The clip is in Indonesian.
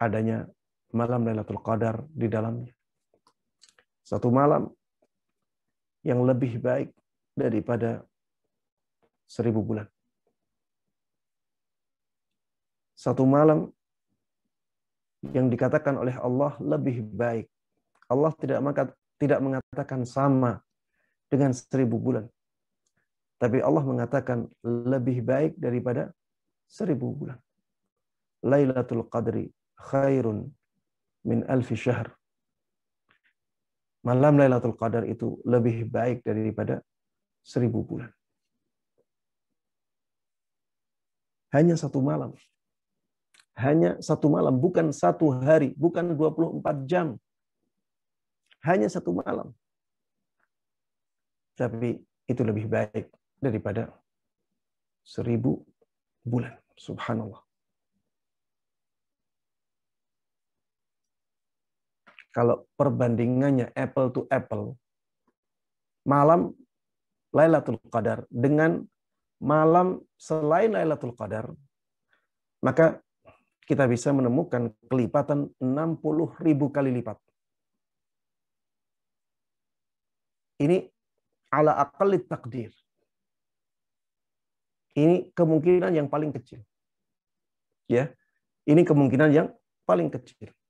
adanya malam Lailatul Qadar di dalamnya. Satu malam yang lebih baik daripada seribu bulan. Satu malam yang dikatakan oleh Allah lebih baik. Allah tidak tidak mengatakan sama dengan seribu bulan. Tapi Allah mengatakan lebih baik daripada seribu bulan. Lailatul Qadri khairun min alfi syahr. Malam Lailatul Qadar itu lebih baik daripada seribu bulan. Hanya satu malam. Hanya satu malam, bukan satu hari, bukan 24 jam. Hanya satu malam. Tapi itu lebih baik daripada seribu bulan. Subhanallah. kalau perbandingannya apple to apple malam Lailatul Qadar dengan malam selain Lailatul Qadar maka kita bisa menemukan kelipatan 60.000 ribu kali lipat. Ini ala aqalli takdir. Ini kemungkinan yang paling kecil. Ya. Ini kemungkinan yang paling kecil.